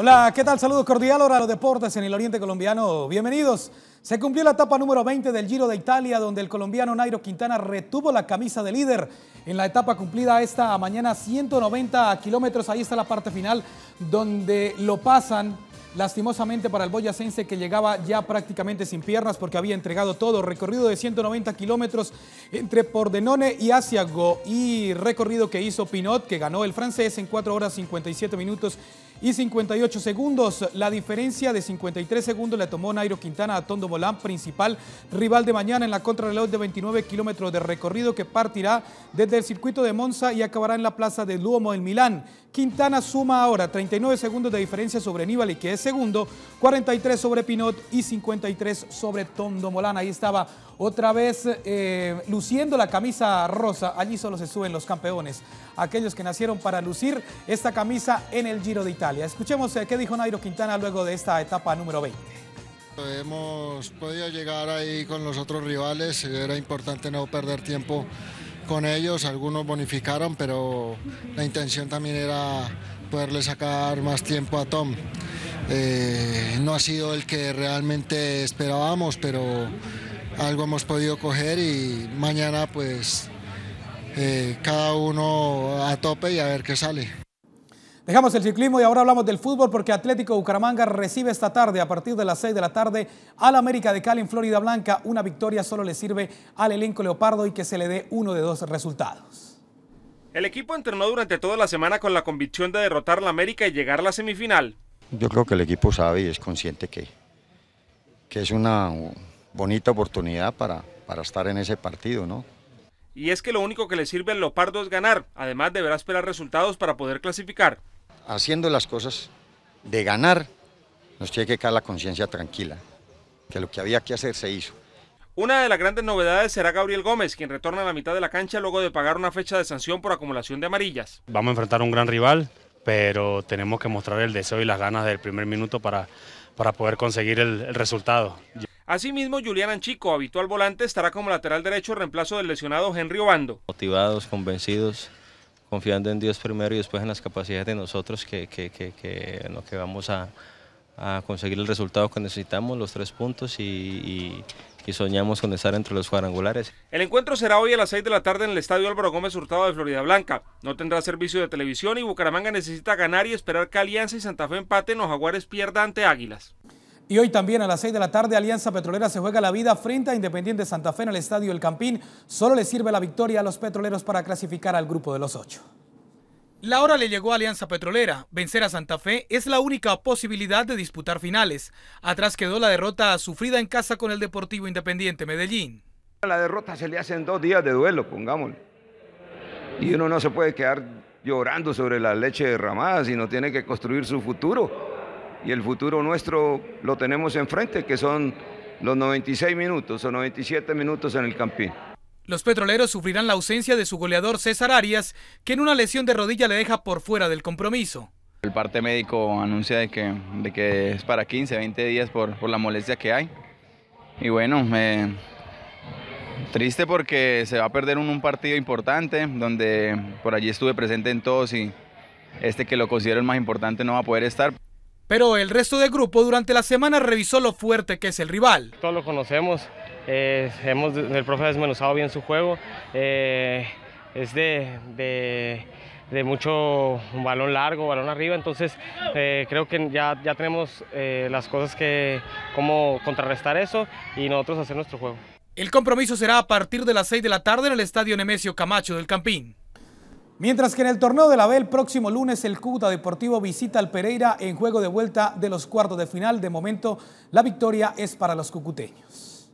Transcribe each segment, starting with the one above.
Hola, ¿qué tal? Saludo cordial. Ahora los deportes en el Oriente Colombiano. Bienvenidos. Se cumplió la etapa número 20 del Giro de Italia, donde el colombiano Nairo Quintana retuvo la camisa de líder en la etapa cumplida esta mañana, 190 kilómetros. Ahí está la parte final, donde lo pasan lastimosamente para el boyacense que llegaba ya prácticamente sin piernas porque había entregado todo, recorrido de 190 kilómetros entre Pordenone y Asiago y recorrido que hizo Pinot que ganó el francés en 4 horas 57 minutos y 58 segundos. La diferencia de 53 segundos le tomó Nairo Quintana a Tondo Molán, principal rival de mañana en la contrarreloj de 29 kilómetros de recorrido que partirá desde el circuito de Monza y acabará en la plaza de Duomo en Milán. Quintana suma ahora 39 segundos de diferencia sobre Nibali, que es segundo, 43 sobre Pinot y 53 sobre Tondo Molán. Ahí estaba otra vez eh, luciendo la camisa rosa. Allí solo se suben los campeones, aquellos que nacieron para lucir esta camisa en el Giro de Italia. Escuchemos eh, qué dijo Nairo Quintana luego de esta etapa número 20. Hemos podido llegar ahí con los otros rivales, era importante no perder tiempo con ellos, algunos bonificaron, pero la intención también era poderle sacar más tiempo a Tom. Eh, no ha sido el que realmente esperábamos, pero algo hemos podido coger y mañana pues eh, cada uno a tope y a ver qué sale. Dejamos el ciclismo y ahora hablamos del fútbol porque Atlético Bucaramanga recibe esta tarde a partir de las 6 de la tarde al América de Cali en Florida Blanca. Una victoria solo le sirve al elenco leopardo y que se le dé uno de dos resultados. El equipo entrenó durante toda la semana con la convicción de derrotar a la América y llegar a la semifinal. Yo creo que el equipo sabe y es consciente que, que es una, bonita oportunidad para, para estar en ese partido, ¿no? Y es que lo único que le sirve al Leopardo es ganar, además deberá esperar resultados para poder clasificar. Haciendo las cosas de ganar, nos tiene que quedar la conciencia tranquila, que lo que había que hacer se hizo. Una de las grandes novedades será Gabriel Gómez, quien retorna a la mitad de la cancha luego de pagar una fecha de sanción por acumulación de amarillas. Vamos a enfrentar a un gran rival, pero tenemos que mostrar el deseo y las ganas del primer minuto para, para poder conseguir el resultado. Asimismo, Julián Anchico, habitual volante, estará como lateral derecho reemplazo del lesionado Henry Obando. Motivados, convencidos, confiando en Dios primero y después en las capacidades de nosotros que, que, lo que vamos a, conseguir el resultado que necesitamos, los tres puntos y, soñamos con estar entre los cuadrangulares. El encuentro será hoy a las 6 de la tarde en el Estadio Álvaro Gómez Hurtado de Florida Blanca. No tendrá servicio de televisión y Bucaramanga necesita ganar y esperar que Alianza y Santa Fe empaten o Jaguares pierda ante Águilas. Y hoy también a las 6 de la tarde Alianza Petrolera se juega la vida frente a Independiente Santa Fe en el Estadio El Campín. Solo le sirve la victoria a los petroleros para clasificar al grupo de los ocho. La hora le llegó a Alianza Petrolera. Vencer a Santa Fe es la única posibilidad de disputar finales. Atrás quedó la derrota sufrida en casa con el Deportivo Independiente Medellín. La derrota se le hace en dos días de duelo, pongámoslo. Y uno no se puede quedar llorando sobre la leche derramada, sino tiene que construir su futuro y el futuro nuestro lo tenemos enfrente, que son los 96 minutos o 97 minutos en el Campín. Los petroleros sufrirán la ausencia de su goleador César Arias, que en una lesión de rodilla le deja por fuera del compromiso. El parte médico anuncia de que, de que es para 15, 20 días por, la molestia que hay. Y bueno, triste porque se va a perder un, un, partido importante, donde por allí estuve presente en todos y este que lo considero el más importante no va a poder estar. Pero el resto del grupo durante la semana revisó lo fuerte que es el rival. Todos lo conocemos, eh, el profe ha desmenuzado bien su juego, eh, es de, mucho balón largo, balón arriba, entonces eh, creo que ya, ya tenemos las cosas que, cómo contrarrestar eso y nosotros hacer nuestro juego. El compromiso será a partir de las 6 de la tarde en el Estadio Nemesio Camacho del Campín. Mientras que en el torneo de la B próximo lunes el Cúcuta Deportivo visita al Pereira en juego de vuelta de los cuartos de final. De momento la victoria es para los cucuteños.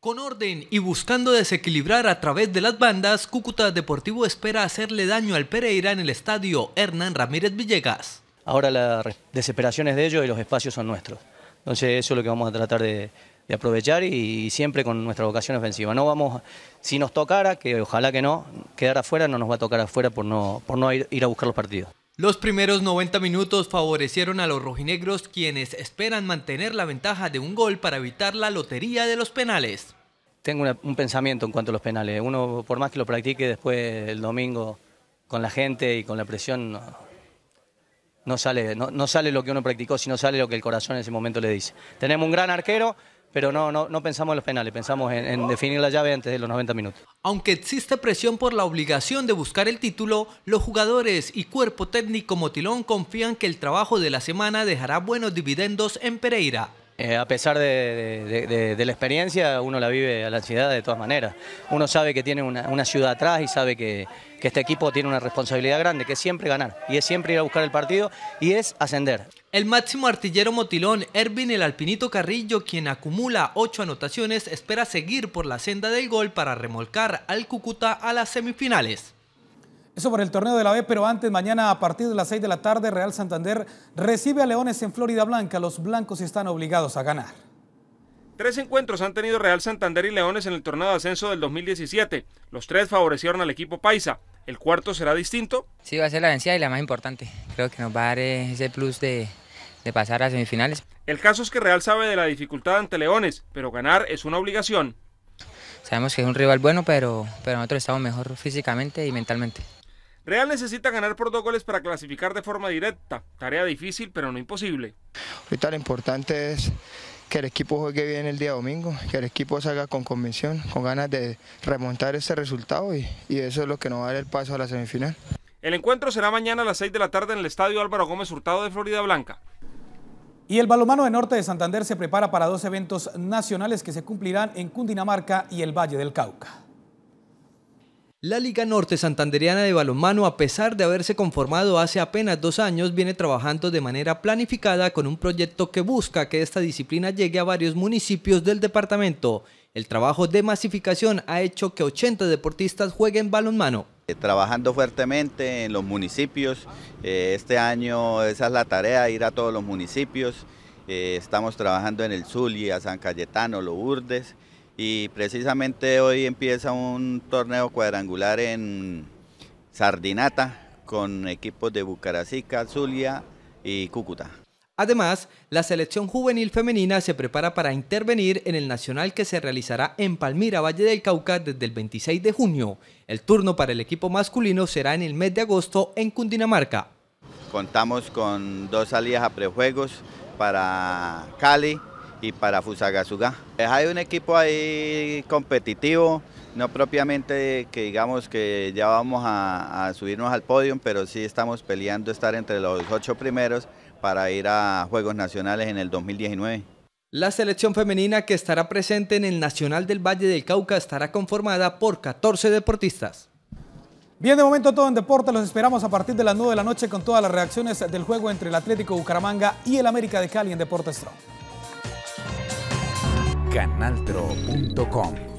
Con orden y buscando desequilibrar a través de las bandas, Cúcuta Deportivo espera hacerle daño al Pereira en el estadio Hernán Ramírez Villegas. Ahora la desesperación es de ellos y los espacios son nuestros. Entonces eso es lo que vamos a tratar de, de aprovechar y, siempre con nuestra vocación ofensiva. No vamos, si nos tocara, que ojalá que no, quedar afuera, no nos va a tocar afuera por no, por no ir, a buscar los partidos. Los primeros 90 minutos favorecieron a los rojinegros quienes esperan mantener la ventaja de un gol para evitar la lotería de los penales. Tengo un pensamiento en cuanto a los penales. Uno, por más que lo practique después el domingo con la gente y con la presión, no, sale, no, no sale lo que uno practicó, sino sale lo que el corazón en ese momento le dice. Tenemos un gran arquero, pero no, no, no pensamos en los penales, pensamos en, en, definir la llave antes de los 90 minutos. Aunque existe presión por la obligación de buscar el título, los jugadores y cuerpo técnico Motilón confían que el trabajo de la semana dejará buenos dividendos en Pereira. Eh, a pesar de, la experiencia, uno la vive a la ansiedad de todas maneras. Uno sabe que tiene una, ciudad atrás y sabe que, que, este equipo tiene una responsabilidad grande, que es siempre ganar, y es siempre ir a buscar el partido, y es ascender. El máximo artillero motilón, Ervin el Alpinito Carrillo, quien acumula ocho anotaciones, espera seguir por la senda del gol para remolcar al Cúcuta a las semifinales. Eso por el torneo de la B, pero antes, mañana a partir de las 6 de la tarde, Real Santander recibe a Leones en Florida Blanca. Los blancos están obligados a ganar. Tres encuentros han tenido Real Santander y Leones en el torneo de ascenso del 2017. Los tres favorecieron al equipo Paisa. ¿El cuarto será distinto? Sí, va a ser la vencida y la más importante. Creo que nos va a dar eh, ese plus de, pasar a semifinales. El caso es que Real sabe de la dificultad ante Leones, pero ganar es una obligación. Sabemos que es un rival bueno, pero, pero nosotros estamos mejor físicamente y mentalmente. Real necesita ganar por dos goles para clasificar de forma directa. Tarea difícil, pero no imposible. Ahorita lo importante es que el equipo juegue bien el día domingo, que el equipo salga con convención, con ganas de remontar ese resultado y, y eso es lo que nos va a dar el paso a la semifinal. El encuentro será mañana a las 6 de la tarde en el Estadio Álvaro Gómez Hurtado de Florida Blanca. Y el balomano de Norte de Santander se prepara para dos eventos nacionales que se cumplirán en Cundinamarca y el Valle del Cauca. La Liga Norte Santanderiana de Balonmano, a pesar de haberse conformado hace apenas dos años, viene trabajando de manera planificada con un proyecto que busca que esta disciplina llegue a varios municipios del departamento. El trabajo de masificación ha hecho que 80 deportistas jueguen balonmano. Eh, trabajando fuertemente en los municipios, eh, este año esa es la tarea, ir a todos los municipios. Eh, estamos trabajando en el a San Cayetano, Lourdes y precisamente hoy empieza un torneo cuadrangular en Sardinata con equipos de Bucaracica, Zulia y Cúcuta. Además, la selección juvenil femenina se prepara para intervenir en el nacional que se realizará en Palmira, Valle del Cauca, desde el 26 de junio. El turno para el equipo masculino será en el mes de agosto en Cundinamarca. Contamos con dos salidas a prejuegos para Cali, y para Fusagasugá. Eh, hay un equipo ahí competitivo, no propiamente que digamos que ya vamos a, subirnos al podio, pero sí estamos peleando estar entre los ocho primeros para ir a Juegos Nacionales en el 2019. La selección femenina que estará presente en el Nacional del Valle del Cauca estará conformada por 14 deportistas. Bien, de momento todo en deporte, los esperamos a partir de las 9 de la noche con todas las reacciones del juego entre el Atlético Bucaramanga y el América de Cali en Deportes Strong canaltro.com.